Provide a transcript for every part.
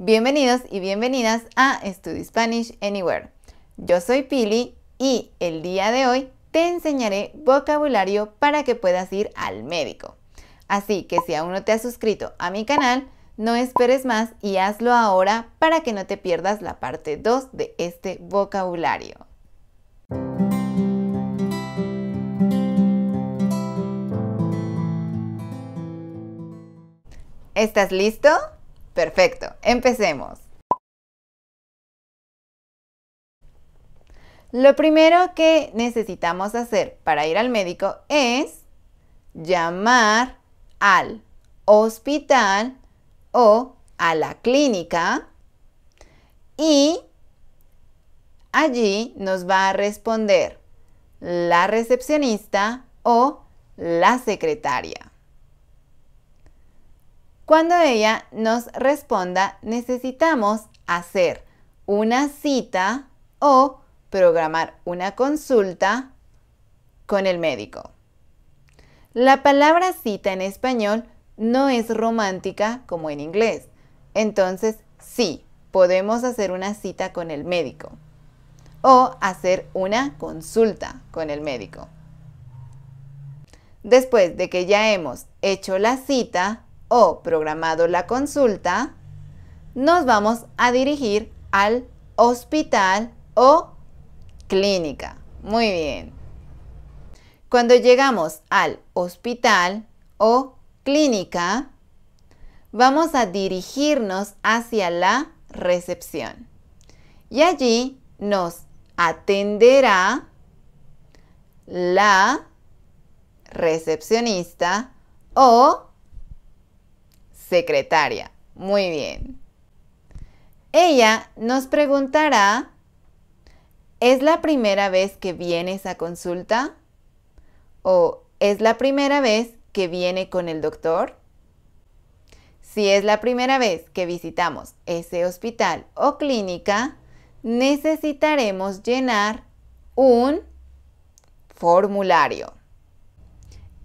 Bienvenidos y bienvenidas a Study Spanish Anywhere. Yo soy Pili y el día de hoy te enseñaré vocabulario para que puedas ir al médico. Así que si aún no te has suscrito a mi canal, no esperes más y hazlo ahora para que no te pierdas la parte 2 de este vocabulario. ¿Estás listo? Perfecto, empecemos. Lo primero que necesitamos hacer para ir al médico es llamar al hospital o a la clínica y allí nos va a responder la recepcionista o la secretaria cuando ella nos responda necesitamos hacer una cita o programar una consulta con el médico. La palabra cita en español no es romántica como en inglés. Entonces, sí, podemos hacer una cita con el médico o hacer una consulta con el médico. Después de que ya hemos hecho la cita, o programado la consulta, nos vamos a dirigir al hospital o clínica. Muy bien. Cuando llegamos al hospital o clínica, vamos a dirigirnos hacia la recepción. Y allí nos atenderá la recepcionista o secretaria. Muy bien. Ella nos preguntará, ¿es la primera vez que vienes a consulta? ¿O es la primera vez que viene con el doctor? Si es la primera vez que visitamos ese hospital o clínica, necesitaremos llenar un formulario.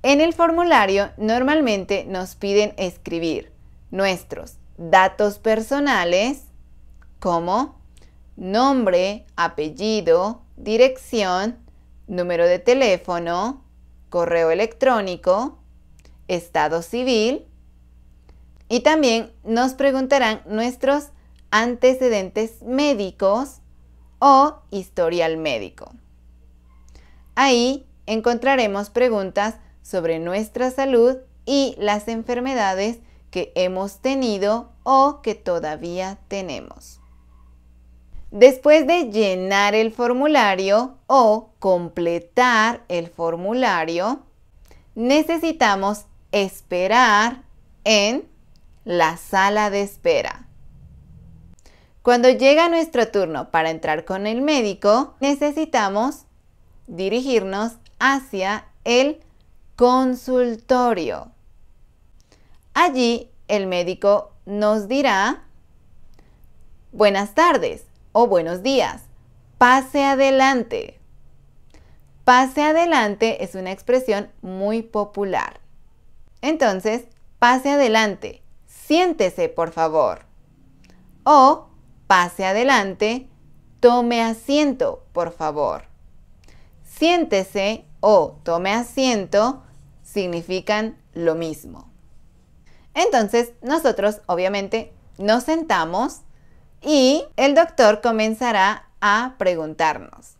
En el formulario normalmente nos piden escribir nuestros datos personales como nombre, apellido, dirección, número de teléfono, correo electrónico, estado civil y también nos preguntarán nuestros antecedentes médicos o historial médico. Ahí encontraremos preguntas sobre nuestra salud y las enfermedades que hemos tenido o que todavía tenemos. Después de llenar el formulario o completar el formulario, necesitamos esperar en la sala de espera. Cuando llega nuestro turno para entrar con el médico, necesitamos dirigirnos hacia el consultorio. Allí el médico nos dirá buenas tardes o buenos días. Pase adelante. Pase adelante es una expresión muy popular. Entonces, pase adelante. Siéntese, por favor. O pase adelante. Tome asiento, por favor. Siéntese o tome asiento significan lo mismo. Entonces nosotros obviamente nos sentamos y el doctor comenzará a preguntarnos,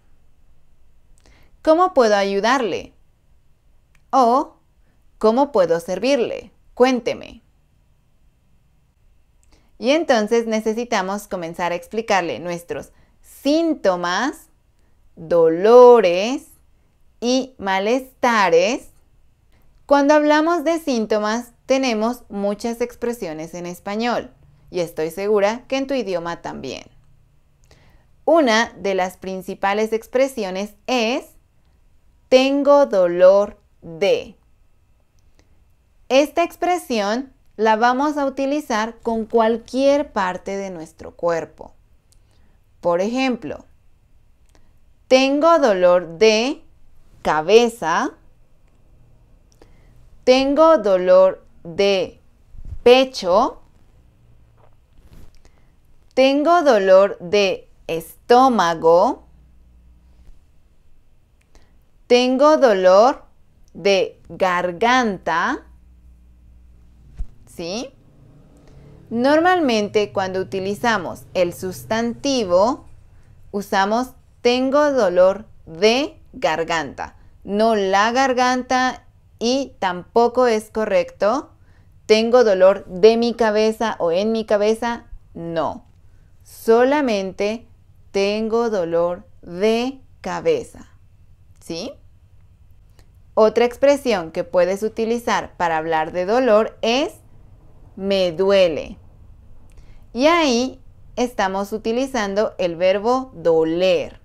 ¿cómo puedo ayudarle? O, ¿cómo puedo servirle? Cuénteme. Y entonces necesitamos comenzar a explicarle nuestros síntomas, dolores y malestares. Cuando hablamos de síntomas, tenemos muchas expresiones en español y estoy segura que en tu idioma también. Una de las principales expresiones es tengo dolor de. Esta expresión la vamos a utilizar con cualquier parte de nuestro cuerpo. Por ejemplo, tengo dolor de cabeza, tengo dolor de pecho, tengo dolor de estómago, tengo dolor de garganta, ¿sí? Normalmente cuando utilizamos el sustantivo, usamos tengo dolor de garganta, no la garganta y tampoco es correcto ¿Tengo dolor de mi cabeza o en mi cabeza? No. Solamente tengo dolor de cabeza. ¿Sí? Otra expresión que puedes utilizar para hablar de dolor es me duele. Y ahí estamos utilizando el verbo doler.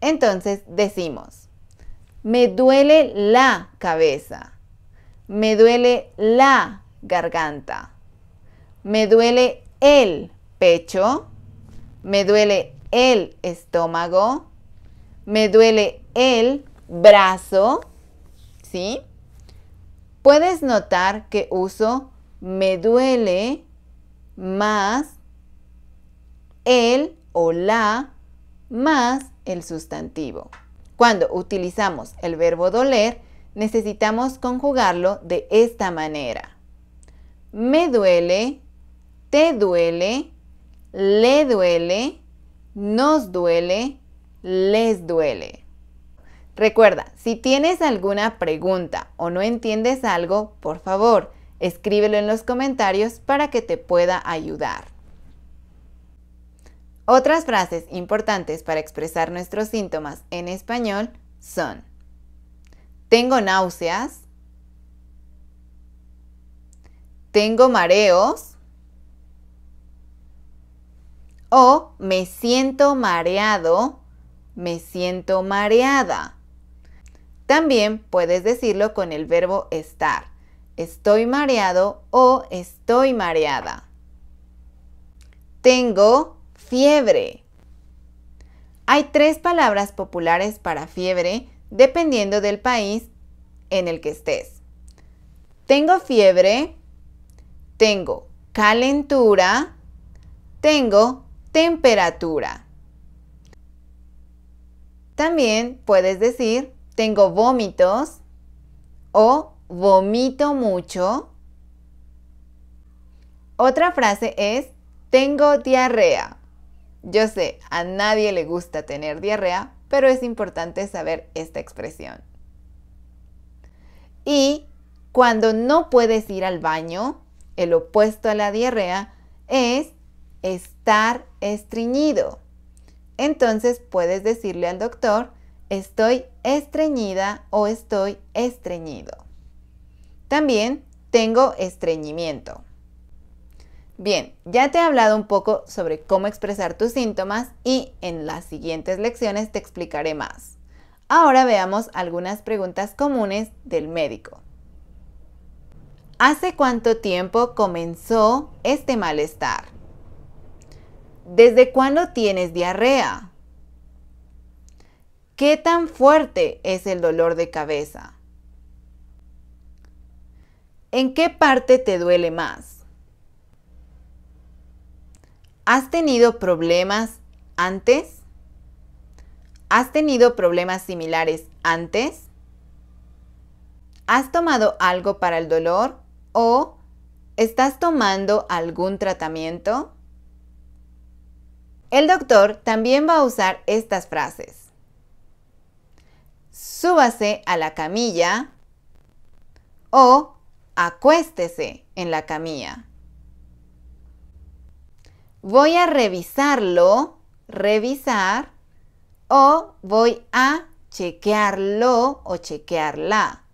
Entonces decimos, me duele la cabeza. Me duele la garganta. Me duele el pecho. Me duele el estómago. Me duele el brazo. ¿Sí? Puedes notar que uso me duele más el o la más el sustantivo. Cuando utilizamos el verbo doler, necesitamos conjugarlo de esta manera. Me duele, te duele, le duele, nos duele, les duele. Recuerda, si tienes alguna pregunta o no entiendes algo, por favor, escríbelo en los comentarios para que te pueda ayudar. Otras frases importantes para expresar nuestros síntomas en español son tengo náuseas. Tengo mareos. O me siento mareado, me siento mareada. También puedes decirlo con el verbo estar. Estoy mareado o estoy mareada. Tengo fiebre. Hay tres palabras populares para fiebre dependiendo del país en el que estés. Tengo fiebre, tengo calentura, tengo temperatura. También puedes decir tengo vómitos o vomito mucho. Otra frase es tengo diarrea. Yo sé, a nadie le gusta tener diarrea, pero es importante saber esta expresión. Y cuando no puedes ir al baño, el opuesto a la diarrea es estar estreñido. Entonces puedes decirle al doctor, estoy estreñida o estoy estreñido. También tengo estreñimiento. Bien, ya te he hablado un poco sobre cómo expresar tus síntomas y en las siguientes lecciones te explicaré más. Ahora veamos algunas preguntas comunes del médico. ¿Hace cuánto tiempo comenzó este malestar? ¿Desde cuándo tienes diarrea? ¿Qué tan fuerte es el dolor de cabeza? ¿En qué parte te duele más? ¿Has tenido problemas antes? ¿Has tenido problemas similares antes? ¿Has tomado algo para el dolor? ¿O estás tomando algún tratamiento? El doctor también va a usar estas frases. Súbase a la camilla o acuéstese en la camilla voy a revisarlo, revisar, o voy a chequearlo o chequearla.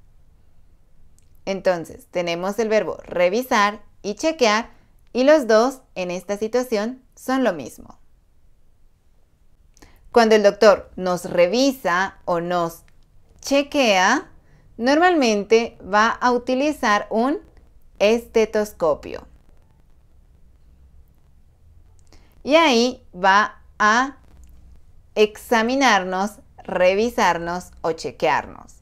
Entonces, tenemos el verbo revisar y chequear y los dos en esta situación son lo mismo. Cuando el doctor nos revisa o nos chequea, normalmente va a utilizar un estetoscopio. Y ahí va a examinarnos, revisarnos o chequearnos.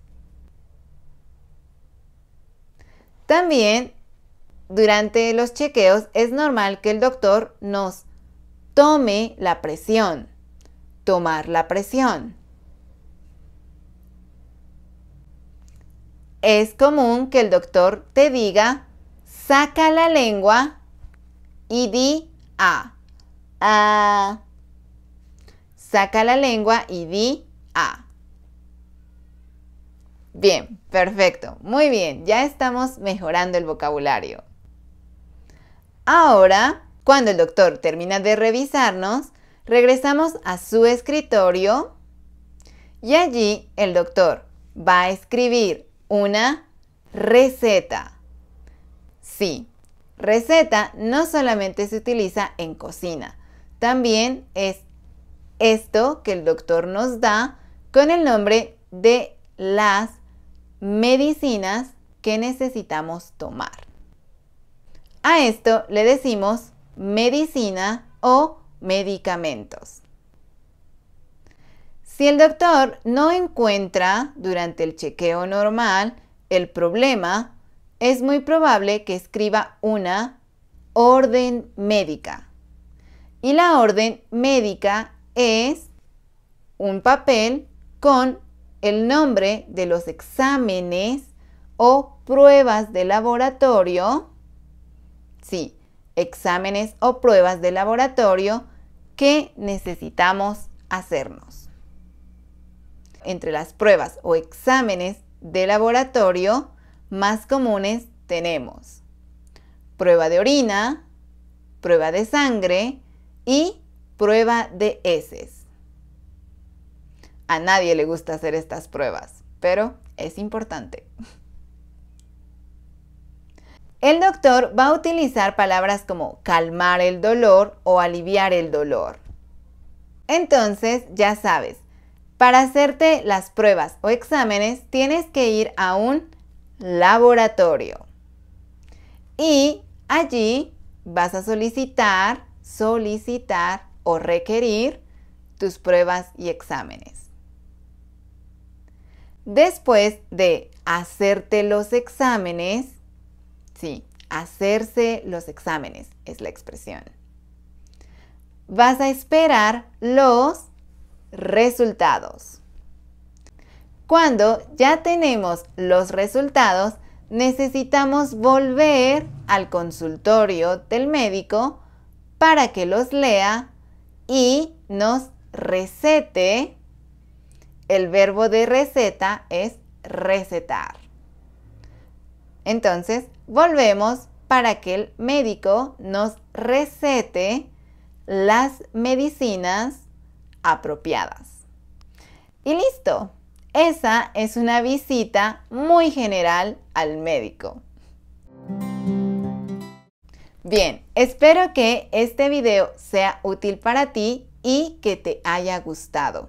También durante los chequeos es normal que el doctor nos tome la presión, tomar la presión. Es común que el doctor te diga, saca la lengua y di a. A. Saca la lengua y di A. Bien, perfecto. Muy bien, ya estamos mejorando el vocabulario. Ahora, cuando el doctor termina de revisarnos, regresamos a su escritorio y allí el doctor va a escribir una receta. Sí, receta no solamente se utiliza en cocina, también es esto que el doctor nos da con el nombre de las medicinas que necesitamos tomar. A esto le decimos medicina o medicamentos. Si el doctor no encuentra durante el chequeo normal el problema, es muy probable que escriba una orden médica y la orden médica es un papel con el nombre de los exámenes o pruebas de laboratorio, sí, exámenes o pruebas de laboratorio que necesitamos hacernos. Entre las pruebas o exámenes de laboratorio más comunes tenemos prueba de orina, prueba de sangre, y prueba de heces. A nadie le gusta hacer estas pruebas, pero es importante. El doctor va a utilizar palabras como calmar el dolor o aliviar el dolor. Entonces, ya sabes, para hacerte las pruebas o exámenes tienes que ir a un laboratorio y allí vas a solicitar solicitar o requerir tus pruebas y exámenes. Después de hacerte los exámenes, sí, hacerse los exámenes es la expresión. Vas a esperar los resultados. Cuando ya tenemos los resultados, necesitamos volver al consultorio del médico para que los lea y nos recete. El verbo de receta es recetar. Entonces, volvemos para que el médico nos recete las medicinas apropiadas. Y listo. Esa es una visita muy general al médico. Bien, espero que este video sea útil para ti y que te haya gustado.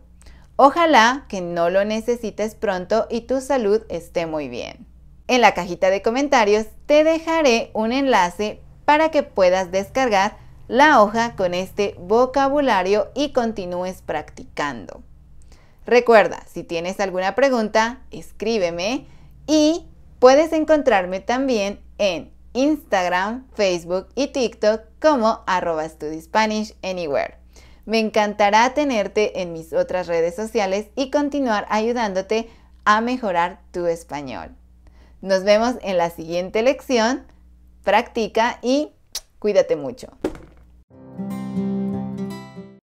Ojalá que no lo necesites pronto y tu salud esté muy bien. En la cajita de comentarios te dejaré un enlace para que puedas descargar la hoja con este vocabulario y continúes practicando. Recuerda, si tienes alguna pregunta, escríbeme y puedes encontrarme también en Instagram, Facebook y TikTok como arroba Me encantará tenerte en mis otras redes sociales y continuar ayudándote a mejorar tu español. Nos vemos en la siguiente lección. Practica y cuídate mucho.